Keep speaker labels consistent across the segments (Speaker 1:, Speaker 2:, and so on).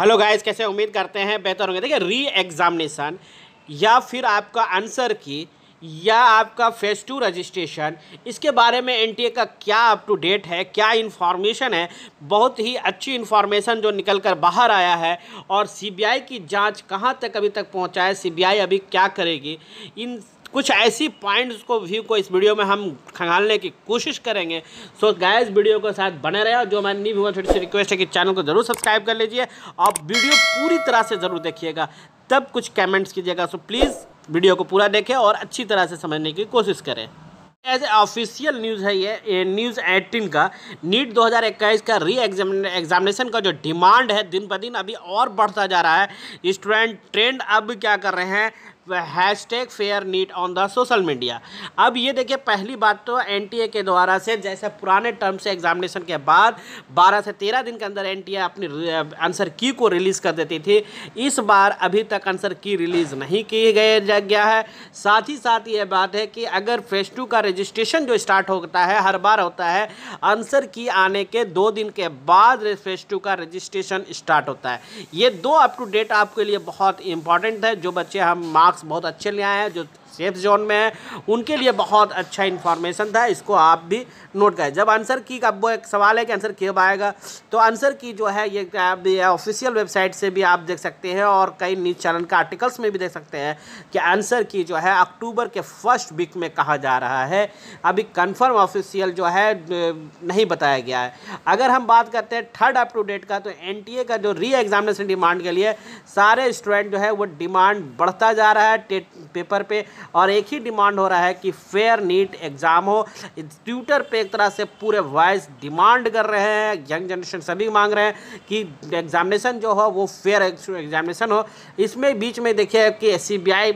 Speaker 1: hello guys कैसे उम्मीद करते हैं बेहतर होंगे देखिए री एग्ज़ामिनेशन या फिर आपका आंसर की या आपका फेस टू रजिस्ट्रेशन इसके बारे में एनटीए का क्या अप टू डेट है क्या इन्फॉर्मेशन है बहुत ही अच्छी इन्फॉर्मेशन जो निकल कर बाहर आया है और सीबीआई की जांच कहां तक अभी तक पहुंचा है सीबीआई अभी क्या करेगी इन कुछ ऐसी पॉइंट्स को व्यू को इस वीडियो में हम खंगालने की कोशिश करेंगे सो so, गाइस वीडियो के साथ बने रहे और जो मैं न्यू व्यूअर छोटी सी रिक्वेस्ट है कि चैनल को जरूर सब्सक्राइब कर लीजिए और वीडियो पूरी तरह से ज़रूर देखिएगा तब कुछ कमेंट्स कीजिएगा सो so, प्लीज़ वीडियो को पूरा देखें और अच्छी तरह से समझने की कोशिश करें एज ऑफिशियल न्यूज़ है ये न्यूज़ एटीन का नीट 2021 का री एग्जामिनेशन का जो डिमांड है दिन ब दिन अभी और बढ़ता जा रहा है स्टूडेंट ट्रेंड अब क्या कर रहे हैं hashtag fair NEET on the social media अब ये देखिए पहली बात तो एन के द्वारा से जैसे पुराने टर्म से एग्जामिनेशन के बाद बारह से तेरह दिन के अंदर एन अपनी आंसर की को रिलीज़ कर देती थी इस बार अभी तक आंसर की रिलीज़ नहीं की गए गया है साथ ही साथ ये बात है कि अगर फेस टू का रजिस्ट्रेशन जो स्टार्ट होता है हर बार होता है आंसर की आने के दो दिन के बाद फेस टू का रजिस्ट्रेशन स्टार्ट होता है ये दो अप टू डेट आपके लिए बहुत इंपॉर्टेंट है जो बच्चे हम मार्क्स मार्क्स बहुत अच्छे ले आए हैं जो सेफ जोन में है उनके लिए बहुत अच्छा इन्फॉर्मेशन था इसको आप भी नोट करें जब आंसर की का वो एक सवाल है कि आंसर कब आएगा तो आंसर की जो है ये आप ऑफिशियल वेबसाइट से भी आप देख सकते हैं और कई न्यूज़ चैनल का आर्टिकल्स में भी देख सकते हैं कि आंसर की जो है अक्टूबर के फर्स्ट वीक में कहा जा रहा है अभी कन्फर्म ऑफिशियल जो है नहीं बताया गया है अगर हम बात करते हैं थर्ड अप टू डेट का तो एन का जो री एग्जामिनेशन डिमांड के लिए सारे स्टूडेंट जो है वो डिमांड बढ़ता जा रहा है पेपर पे और एक ही डिमांड हो रहा है कि फेयर नीट एग्ज़ाम हो ट्विटर पे एक तरह से पूरे वॉइस डिमांड कर रहे हैं यंग जनरेशन सभी मांग रहे हैं कि एग्जामिनेशन जो हो वो फेयर एग्जामिनेशन हो इसमें बीच में देखिए कि एस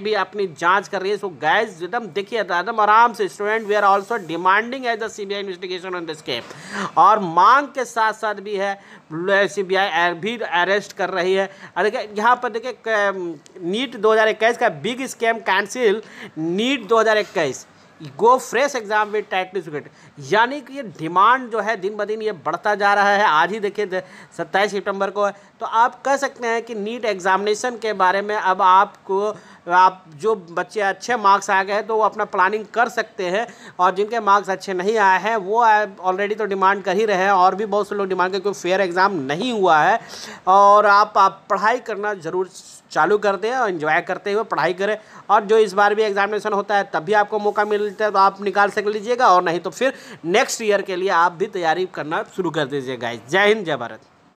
Speaker 1: भी अपनी जाँच कर रही है सो गैस एकदम देखिए एकदम आराम से student we are also demanding as the C investigation on this के और मांग के साथ साथ भी है सी बी आई भी अरेस्ट कर रही है और देखिए यहाँ पर देखिए नीट 2021 का big scam cancel NEET 2021 go fresh exam with tightly secured यानी कि ये डिमांड जो है दिन ब दिन ये बढ़ता जा रहा है आज ही देखिए सत्ताईस सितंबर को है तो आप कह सकते हैं कि नीट एग्जामिनेशन के बारे में अब आपको आप जो बच्चे अच्छे मार्क्स आ गए हैं तो वो अपना प्लानिंग कर सकते हैं और जिनके मार्क्स अच्छे नहीं आए हैं वो ऑलरेडी तो डिमांड कर ही रहे हैं और भी बहुत से लोग डिमांड कर क्योंकि फेयर एग्ज़ाम नहीं हुआ है और आप, आप पढ़ाई करना ज़रूर चालू करते हैं और इन्जॉय करते हुए पढ़ाई करें और जो इस बार भी एग्ज़ामिनेशन होता है तब भी आपको मौका मिल मिलता है तो आप निकाल सक लीजिएगा और नहीं तो फिर नेक्स्ट ईयर के लिए आप भी तैयारी करना शुरू कर दीजिए गाइज जय हिंद जय भारत